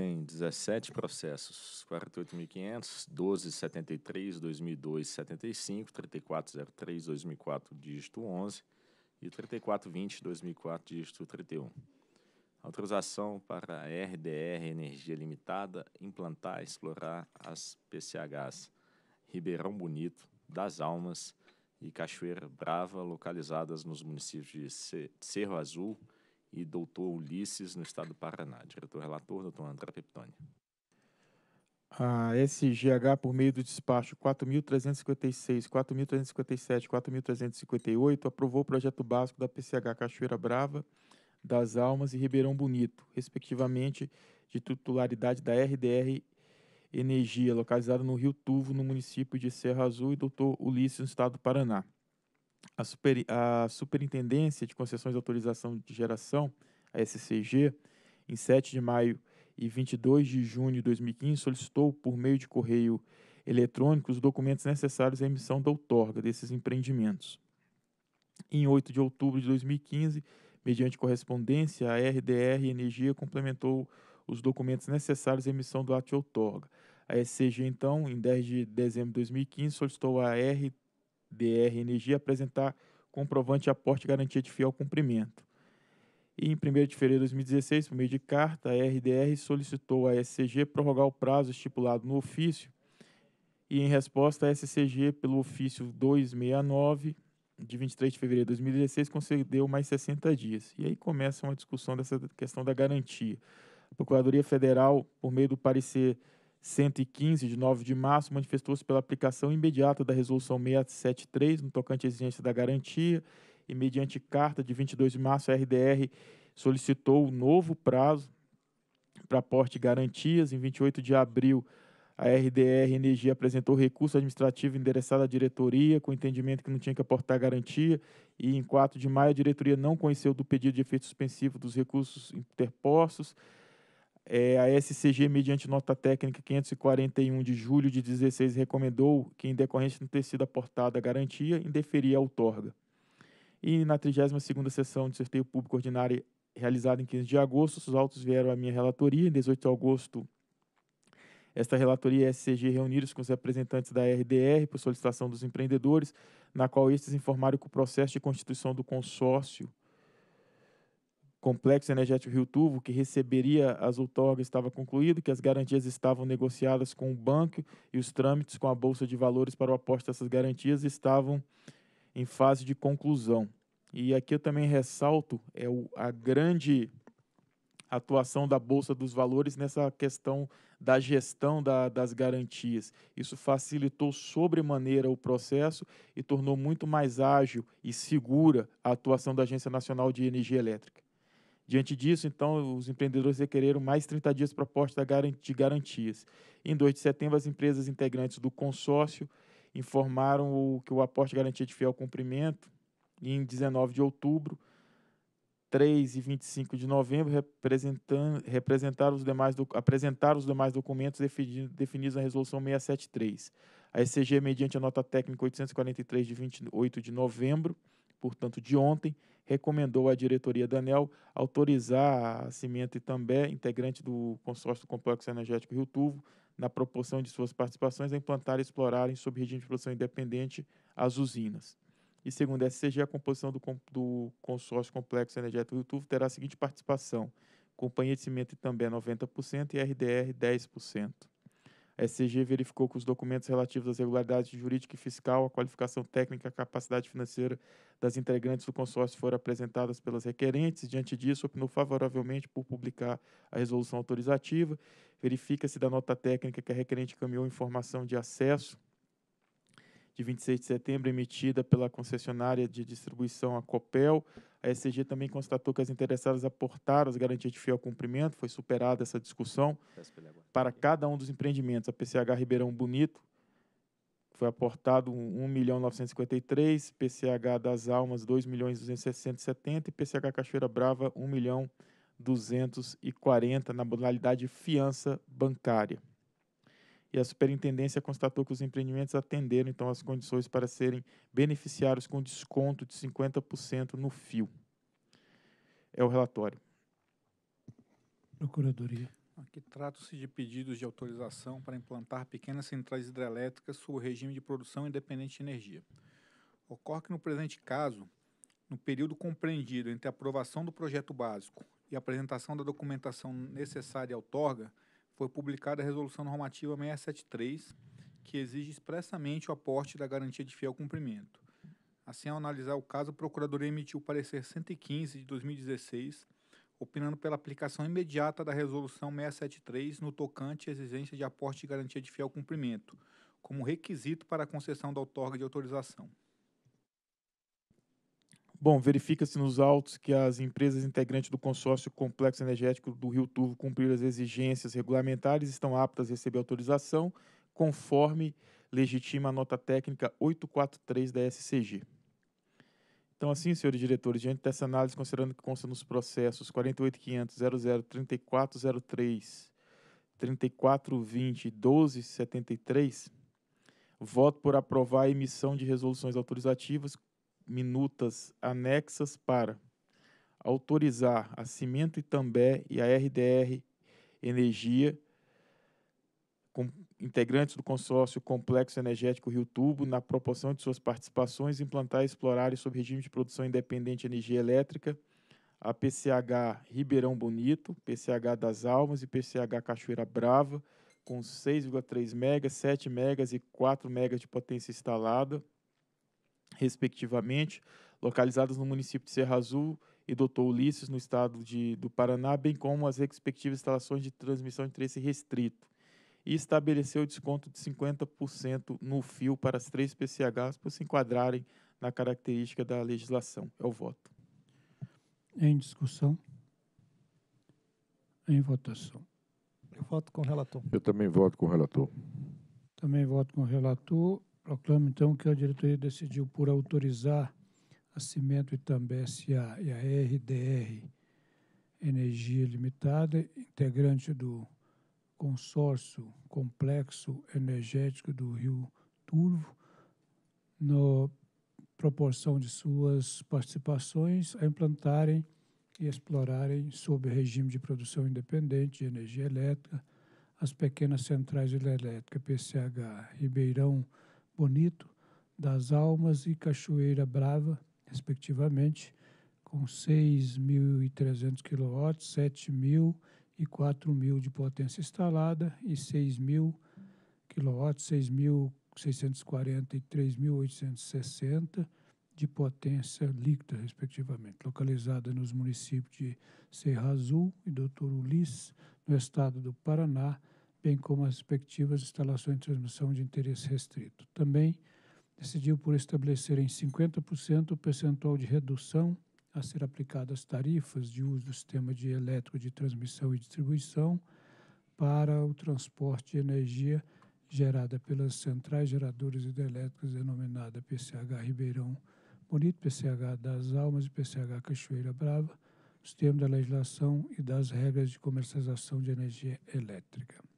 tem 17 processos, 48.500, 1273, 2002, 75, 3403, 2004, dígito 11 e 3420, 2004, dígito 31. Autorização para a RDR Energia Limitada implantar e explorar as PCHs Ribeirão Bonito, Das Almas e Cachoeira Brava, localizadas nos municípios de Cerro Azul, e doutor Ulisses, no estado do Paraná. Diretor relator, doutor André Peptoni. A SGH, por meio do despacho 4.356, 4.357, 4.358, aprovou o projeto básico da PCH Cachoeira Brava, das Almas e Ribeirão Bonito, respectivamente de titularidade da RDR Energia, localizada no Rio Tuvo, no município de Serra Azul, e doutor Ulisses, no estado do Paraná a, super, a Superintendência de Concessões de Autorização de Geração, a SCG, em 7 de maio e 22 de junho de 2015, solicitou por meio de correio eletrônico os documentos necessários à emissão da outorga desses empreendimentos. Em 8 de outubro de 2015, mediante correspondência, a RDR Energia complementou os documentos necessários à emissão do ato de outorga. A SCG, então, em 10 de dezembro de 2015, solicitou a R DR Energia apresentar comprovante de aporte garantia de fiel cumprimento. E em 1 de fevereiro de 2016, por meio de carta, a RDR solicitou à SCG prorrogar o prazo estipulado no ofício e, em resposta, a SCG, pelo ofício 269, de 23 de fevereiro de 2016, concedeu mais 60 dias. E aí começa uma discussão dessa questão da garantia. A Procuradoria Federal, por meio do parecer 115, de 9 de março, manifestou-se pela aplicação imediata da Resolução 673, no tocante à exigência da garantia, e, mediante carta de 22 de março, a RDR solicitou um novo prazo para aporte de garantias. Em 28 de abril, a RDR Energia apresentou recurso administrativo endereçado à diretoria, com entendimento que não tinha que aportar garantia, e em 4 de maio, a diretoria não conheceu do pedido de efeito suspensivo dos recursos interpostos. É, a SCG, mediante nota técnica 541 de julho de 16, recomendou que, em decorrência de ter sido aportada a garantia, indeferia a outorga. E na 32ª sessão de sorteio público ordinário realizada em 15 de agosto, os autos vieram à minha relatoria. Em 18 de agosto, esta relatoria e SCG reuniram-se com os representantes da RDR por solicitação dos empreendedores, na qual estes informaram que o processo de constituição do consórcio complexo energético Rio Tuvo, que receberia as outorgas, estava concluído, que as garantias estavam negociadas com o banco e os trâmites com a Bolsa de Valores para o aposto dessas garantias estavam em fase de conclusão. E aqui eu também ressalto é o, a grande atuação da Bolsa dos Valores nessa questão da gestão da, das garantias. Isso facilitou sobremaneira o processo e tornou muito mais ágil e segura a atuação da Agência Nacional de Energia Elétrica. Diante disso, então, os empreendedores requereram mais 30 dias para aporte de garantias. Em 2 de setembro, as empresas integrantes do consórcio informaram o, que o aporte de garantia de fiel cumprimento, e em 19 de outubro, 3 e 25 de novembro, representar, os demais do, apresentaram os demais documentos definidos na Resolução 673. A ECG, mediante a nota técnica 843 de 28 de novembro, portanto, de ontem, recomendou à diretoria da ANEL autorizar a Cimento também integrante do consórcio Complexo Energético Rio Tuvo, na proporção de suas participações, a implantar e explorarem sob regime de produção independente as usinas. E segundo a SCG, a composição do, do consórcio Complexo Energético Rio Tuvo terá a seguinte participação: Companhia de Cimento também 90% e RDR 10%. SCG verificou que os documentos relativos às regularidades jurídica e fiscal, a qualificação técnica e a capacidade financeira das integrantes do consórcio foram apresentadas pelas requerentes. Diante disso, opinou favoravelmente por publicar a resolução autorizativa. Verifica-se da nota técnica que a requerente caminhou informação de acesso de 26 de setembro, emitida pela concessionária de distribuição, a COPEL, a SCG também constatou que as interessadas aportaram as garantias de fiel cumprimento, foi superada essa discussão para cada um dos empreendimentos. A PCH Ribeirão Bonito foi aportado 1 milhão 953, PCH das Almas 2 milhões 270 e PCH Cachoeira Brava 1 milhão 240 na modalidade fiança bancária e a superintendência constatou que os empreendimentos atenderam então as condições para serem beneficiários com desconto de 50% no fio. É o relatório. Procuradoria. Aqui trata-se de pedidos de autorização para implantar pequenas centrais hidrelétricas sob o regime de produção independente de energia. Ocorre que, no presente caso, no período compreendido entre a aprovação do projeto básico e a apresentação da documentação necessária à outorga, foi publicada a Resolução Normativa 673, que exige expressamente o aporte da garantia de fiel cumprimento. Assim, ao analisar o caso, a Procuradoria emitiu o parecer 115 de 2016, opinando pela aplicação imediata da Resolução 673 no tocante à exigência de aporte de garantia de fiel cumprimento, como requisito para a concessão da outorga de autorização. Bom, verifica-se nos autos que as empresas integrantes do consórcio Complexo Energético do Rio Turvo cumpriram as exigências regulamentares e estão aptas a receber autorização, conforme legitima a nota técnica 843 da SCG. Então, assim, senhores diretores, diante dessa análise, considerando que consta nos processos 48.500.003403.3420.1273, voto por aprovar a emissão de resoluções autorizativas minutas anexas para autorizar a Cimento Itambé e a RDR Energia, com, integrantes do consórcio Complexo Energético Rio Tubo, na proporção de suas participações, implantar e explorar sob regime de produção independente de energia elétrica a PCH Ribeirão Bonito, PCH das Almas e PCH Cachoeira Brava, com 6,3 megas, 7 megas e 4 megas de potência instalada respectivamente, localizadas no município de Serra Azul e Doutor Ulisses, no estado de, do Paraná, bem como as respectivas instalações de transmissão de interesse restrito. E estabeleceu desconto de 50% no fio para as três PCHs por se enquadrarem na característica da legislação. É o voto. Em discussão. Em votação. Eu voto com o relator. Eu também voto com o relator. Também voto com o relator. Proclamo, então, que a diretoria decidiu por autorizar a Cimento Itambé S.A. e a RDR Energia Limitada, integrante do consórcio complexo energético do Rio Turvo, na proporção de suas participações, a implantarem e explorarem, sob regime de produção independente de energia elétrica, as pequenas centrais hidrelétricas PCH Ribeirão Bonito, das Almas e Cachoeira Brava, respectivamente, com 6.300 kW, 7.000 e 4.000 de potência instalada e 6.000 kW, 6.640 e 3.860 de potência líquida, respectivamente, localizada nos municípios de Serra Azul e Doutor Ulis, no estado do Paraná, bem como as respectivas instalações de transmissão de interesse restrito. Também decidiu por estabelecer em 50% o percentual de redução a ser aplicado às tarifas de uso do sistema de elétrico de transmissão e distribuição para o transporte de energia gerada pelas centrais geradoras hidrelétricas denominada PCH Ribeirão Bonito, PCH das Almas e PCH Cachoeira Brava, os termos da legislação e das regras de comercialização de energia elétrica.